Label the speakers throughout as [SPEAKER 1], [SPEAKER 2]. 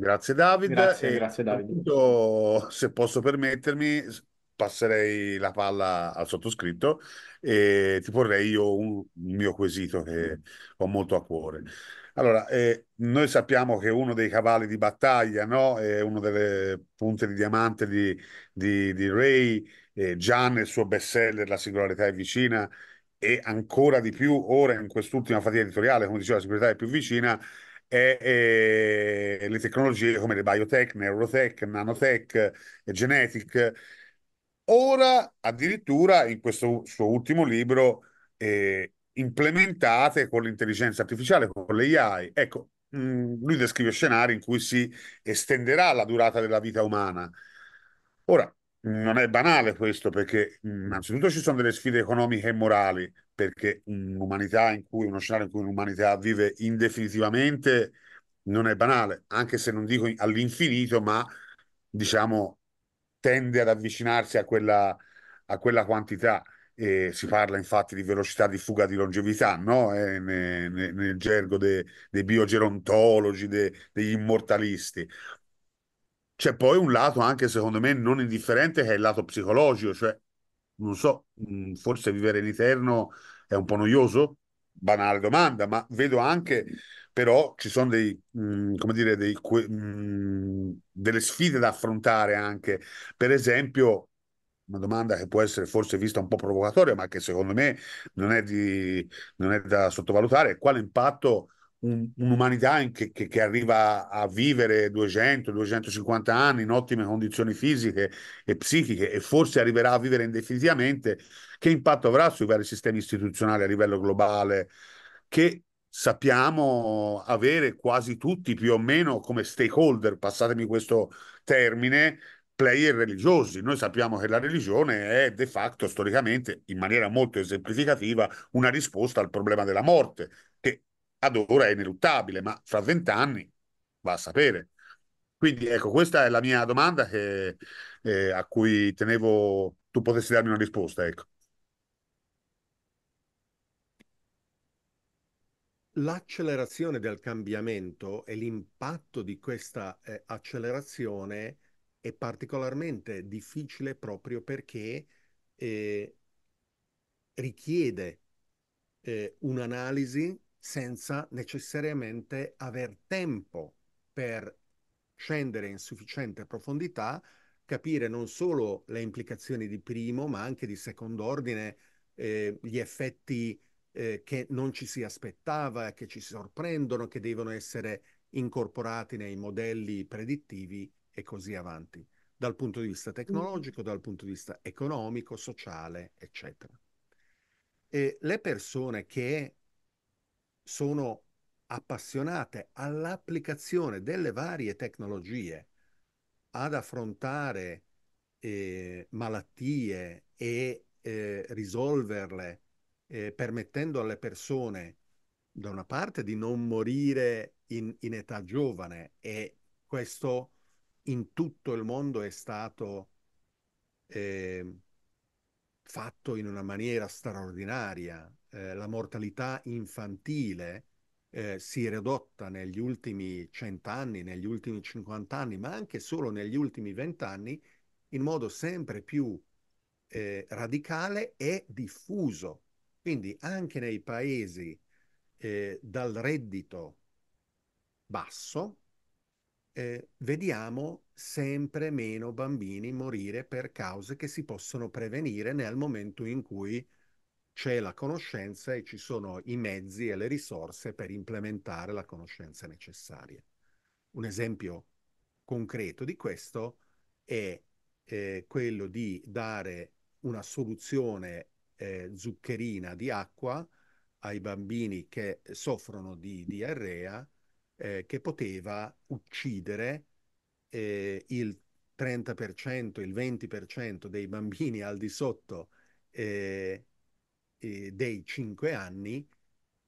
[SPEAKER 1] Grazie Davide. Grazie, grazie David. Appunto, se posso permettermi, passerei la palla al sottoscritto e ti porrei io un, mio quesito che ho molto a cuore. Allora, eh, noi sappiamo che uno dei cavalli di battaglia, no? è una delle punte di diamante di, di, di Ray, eh, Gian nel suo bestseller La singolarità è vicina e ancora di più ora in quest'ultima fatica editoriale, come diceva, la singolarità è più vicina, e, e eh, le tecnologie come le biotech, neurotech, nanotech, eh, genetic. Ora, addirittura, in questo suo ultimo libro, eh, implementate con l'intelligenza artificiale, con l'AI. Ecco, mh, mm, lui descrive scenari in cui si estenderà la durata della vita umana. Ora, non è banale questo perché mhmm, innanzitutto ci sono delle sfide economiche e morali perché un'umanità in cui uno scenario in cui l'umanità vive indefinitivamente non è banale, anche se non dico all'infinito, ma diciamo tende ad avvicinarsi a quella, a quella quantità. E si parla infatti di velocità di fuga di longevità, no? Eh, nel, nel gergo de, dei biogerontologi, de, degli immortalisti. C'è poi un lato anche secondo me non indifferente che è il lato psicologico, cioè non so, mm, forse vivere in eterno è un po' noioso, banale domanda, ma vedo anche però ci sono dei, mh, mm, come dire, dei, mh, mm, delle sfide da affrontare anche, per esempio una domanda che può essere forse vista un po' provocatoria, ma che secondo me non è, di, non è da sottovalutare, quale impatto un, un'umanità che, che, che, arriva a vivere 200-250 anni in ottime condizioni fisiche e psichiche e forse arriverà a vivere indefinitivamente, che impatto avrà sui vari sistemi istituzionali a livello globale che sappiamo avere quasi tutti più o meno come stakeholder, passatemi questo termine, player religiosi. Noi sappiamo che la religione è de facto storicamente, in maniera molto esemplificativa, una risposta al problema della morte, che ad ora è ineluttabile, ma fra vent'anni va a sapere. Quindi ecco, questa è la mia domanda che, eh, a cui tenevo tu potessi darmi una risposta. Ecco.
[SPEAKER 2] L'accelerazione del cambiamento e l'impatto di questa eh, accelerazione è particolarmente difficile proprio perché eh, richiede eh, un'analisi senza necessariamente aver tempo per scendere in sufficiente profondità, capire non solo le implicazioni di primo, ma anche di secondo ordine, eh, gli effetti eh, che non ci si aspettava, che ci sorprendono, che devono essere incorporati nei modelli predittivi e così avanti, dal punto di vista mm. tecnologico, dal punto di vista economico, sociale, eccetera. E le persone che sono appassionate all'applicazione delle varie tecnologie ad affrontare eh, malattie e eh, risolverle, eh, permettendo alle persone da una parte di non morire in, in, età giovane e questo in tutto il mondo è stato eh, fatto in una maniera straordinaria. Eh, la mortalità infantile eh, si è ridotta negli ultimi cent'anni, negli ultimi cinquant'anni, ma anche solo negli ultimi vent'anni in modo sempre più eh, radicale e diffuso. Quindi anche nei paesi eh, dal reddito basso, eh, vediamo sempre meno bambini morire per cause che si possono prevenire nel momento in cui c'è la conoscenza e ci sono i mezzi e le risorse per implementare la conoscenza necessaria. Un esempio concreto di questo è eh, quello di dare una soluzione eh, zuccherina di acqua ai bambini che soffrono di diarrea eh, che poteva uccidere eh, il 30%, il 20% dei bambini al di sotto eh, eh dei 5 anni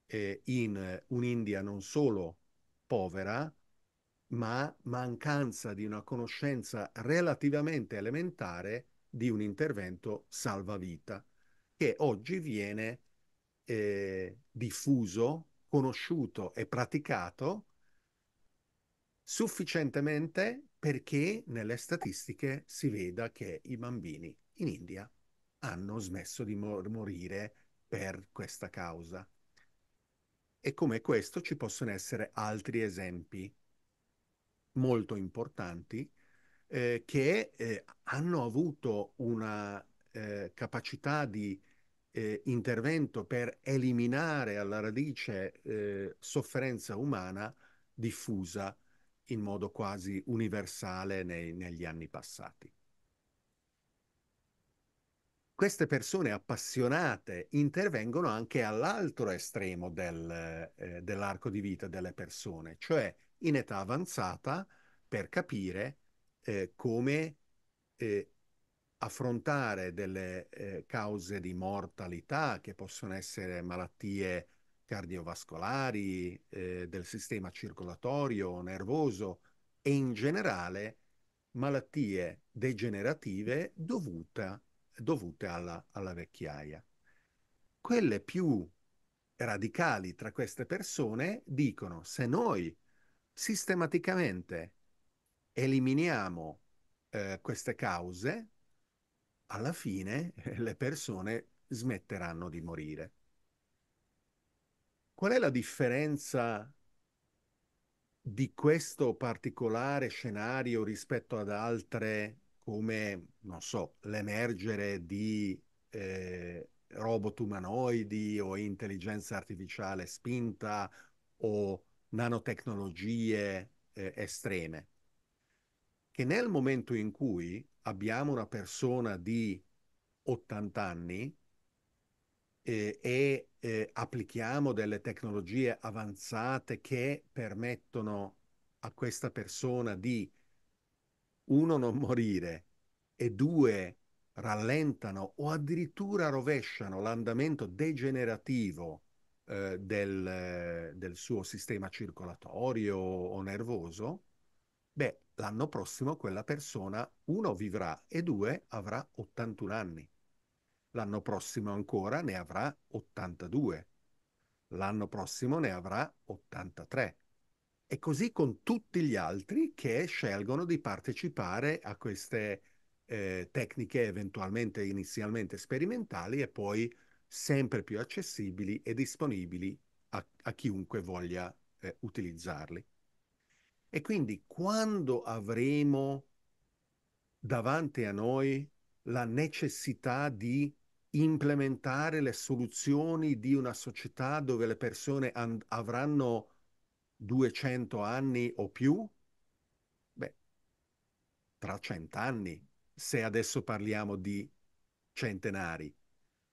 [SPEAKER 2] eh, in un'India non solo povera, ma mancanza di una conoscenza relativamente elementare di un intervento salvavita, che oggi viene eh, diffuso, conosciuto e praticato sufficientemente perché nelle statistiche si veda che i bambini in India hanno smesso di mor- morire per questa causa. E come questo ci possono essere altri esempi molto importanti eh, che eh, hanno avuto una eh, capacità di eh, intervento per eliminare alla radice eh, sofferenza umana diffusa in modo quasi universale nei, negli anni passati. Queste persone appassionate intervengono anche all'altro estremo del, eh, dell'arco di vita delle persone, cioè in età avanzata per capire eh, come eh, affrontare delle eh, cause di mortalità che possono essere malattie cardiovascolari, eh, del sistema circolatorio, nervoso e in generale malattie degenerative dovuta, dovute alla, alla vecchiaia. Quelle più radicali tra queste persone dicono se noi sistematicamente eliminiamo eh, queste cause, alla fine eh, le persone smetteranno di morire. Qual è la differenza di questo particolare scenario rispetto ad altre come, non so, l'emergere di eh, robot umanoidi o intelligenza artificiale spinta o nanotecnologie eh, estreme? Che nel momento in cui abbiamo una persona di 80 anni eh, e eh, applichiamo delle tecnologie avanzate che permettono a questa persona di, uno, non morire e due, rallentano o addirittura rovesciano l'andamento degenerativo eh, del, del, suo sistema circolatorio o nervoso, beh, l'anno prossimo quella persona, uno, vivrà e due, avrà 81 anni l'anno prossimo ancora ne avrà 82, l'anno prossimo ne avrà 83 e così con tutti gli altri che scelgono di partecipare a queste eh, tecniche eventualmente inizialmente sperimentali e poi sempre più accessibili e disponibili a, a chiunque voglia eh, utilizzarli. E quindi quando avremo davanti a noi la necessità di implementare le soluzioni di una società dove le persone and- avranno 200 anni o più? Beh, tra cent'anni, se adesso parliamo di centenari,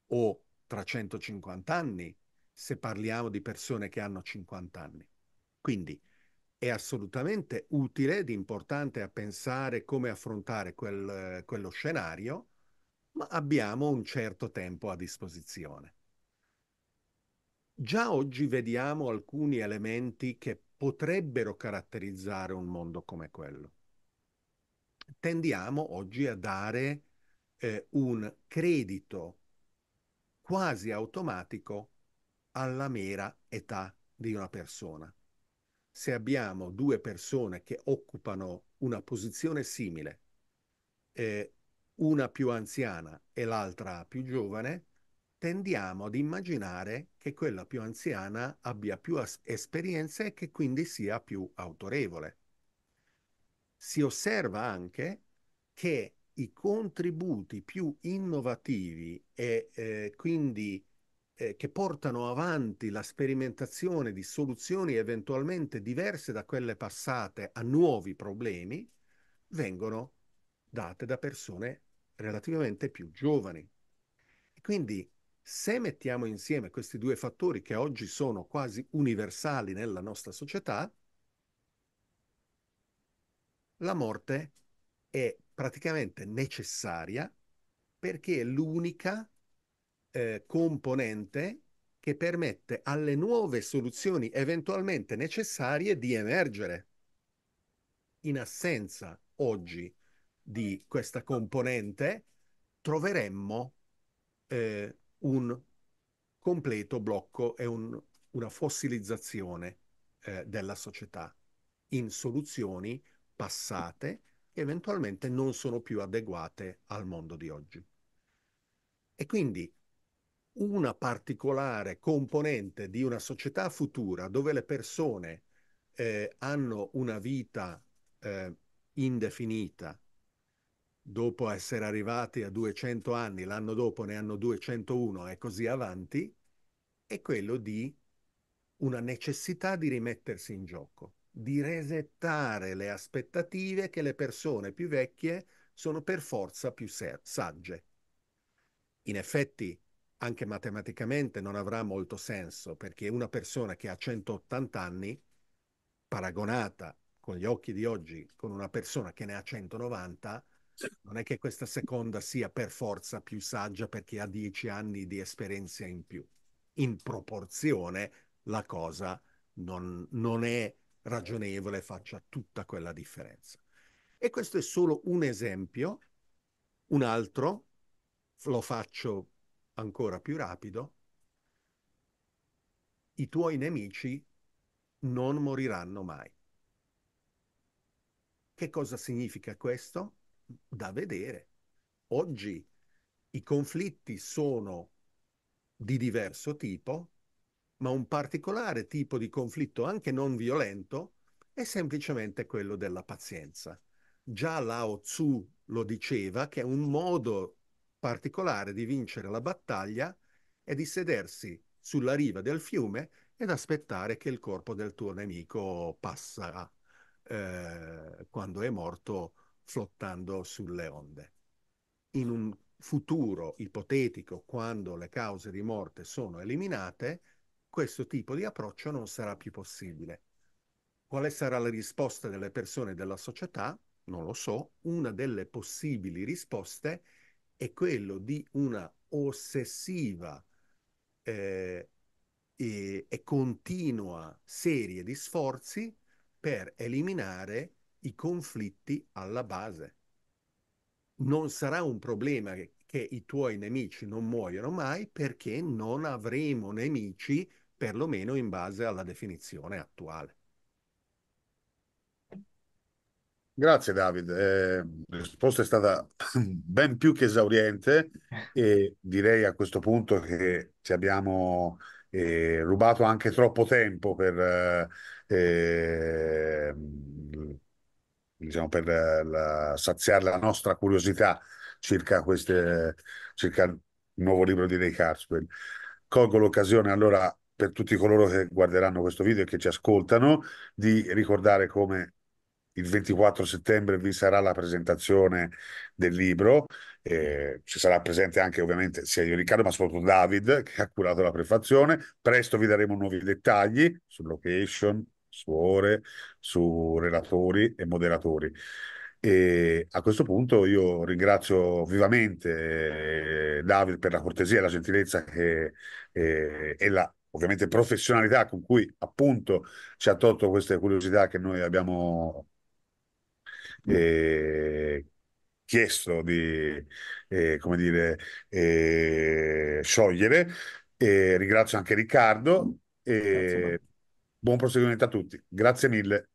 [SPEAKER 2] o tra 150 anni, se parliamo di persone che hanno 50 anni. Quindi è assolutamente utile ed importante a pensare come affrontare quel, quello scenario ma abbiamo un certo tempo a disposizione. Già oggi vediamo alcuni elementi che potrebbero caratterizzare un mondo come quello. Tendiamo oggi a dare eh, un credito quasi automatico alla mera età di una persona. Se abbiamo due persone che occupano una posizione simile, eh, una più anziana e l'altra più giovane, tendiamo ad immaginare che quella più anziana abbia più as- esperienze e che quindi sia più autorevole. Si osserva anche che i contributi più innovativi e eh, quindi eh, che portano avanti la sperimentazione di soluzioni eventualmente diverse da quelle passate a nuovi problemi vengono date da persone relativamente più giovani. quindi se mettiamo insieme questi due fattori che oggi sono quasi universali nella nostra società, la morte è praticamente necessaria perché è l'unica eh, componente che permette alle nuove soluzioni eventualmente necessarie di emergere. In assenza oggi di questa componente, troveremmo eh, un completo blocco e un, una fossilizzazione eh, della società in soluzioni passate che eventualmente non sono più adeguate al mondo di oggi. E quindi una particolare componente di una società futura dove le persone eh, hanno una vita eh, indefinita, dopo essere arrivati a 200 anni, l'anno dopo ne hanno 201 e così avanti, è quello di una necessità di rimettersi in gioco, di resettare le aspettative che le persone più vecchie sono per forza più ser- sagge. In effetti, anche matematicamente non avrà molto senso, perché una persona che ha 180 anni, paragonata con gli occhi di oggi con una persona che ne ha 190, non è che questa seconda sia per forza più saggia perché ha dieci anni di esperienza in più. In proporzione la cosa non, non è ragionevole, faccia tutta quella differenza. E questo è solo un esempio, un altro, lo faccio ancora più rapido, i tuoi nemici non moriranno mai. Che cosa significa questo? da vedere. Oggi i conflitti sono di diverso tipo, ma un particolare tipo di conflitto, anche non violento, è semplicemente quello della pazienza. Già Lao Tzu lo diceva che un modo particolare di vincere la battaglia è di sedersi sulla riva del fiume ed aspettare che il corpo del tuo nemico passa eh, quando è morto flottando sulle onde. In un futuro ipotetico, quando le cause di morte sono eliminate, questo tipo di approccio non sarà più possibile. Quale sarà la risposta delle persone e della società? Non lo so. Una delle possibili risposte è quello di una ossessiva eh, e, e continua serie di sforzi per eliminare i conflitti alla base. Non sarà un problema che, che i tuoi nemici non muoiono mai perché non avremo nemici, perlomeno in base alla definizione attuale.
[SPEAKER 1] Grazie David, eh, la risposta è stata ben più che esauriente e direi a questo punto che ci abbiamo eh, rubato anche troppo tempo per eh, ehm, diciamo, per eh, la, saziare la nostra curiosità circa, queste, circa il nuovo libro di Ray Carswell. Colgo l'occasione allora per tutti coloro che guarderanno questo video e che ci ascoltano di ricordare come il 24 settembre vi sarà la presentazione del libro, eh, ci sarà presente anche ovviamente sia io Riccardo ma soprattutto David che ha curato la prefazione, presto vi daremo nuovi dettagli su location, suore, su relatori e moderatori. E a questo punto io ringrazio vivamente eh, David per la cortesia, la gentilezza che, eh, e la ovviamente professionalità con cui appunto ci ha tolto queste curiosità che noi abbiamo mm. eh, chiesto di eh, come dire, eh, sciogliere. E ringrazio anche Riccardo. E Buon proseguimento a tutti. Grazie mille.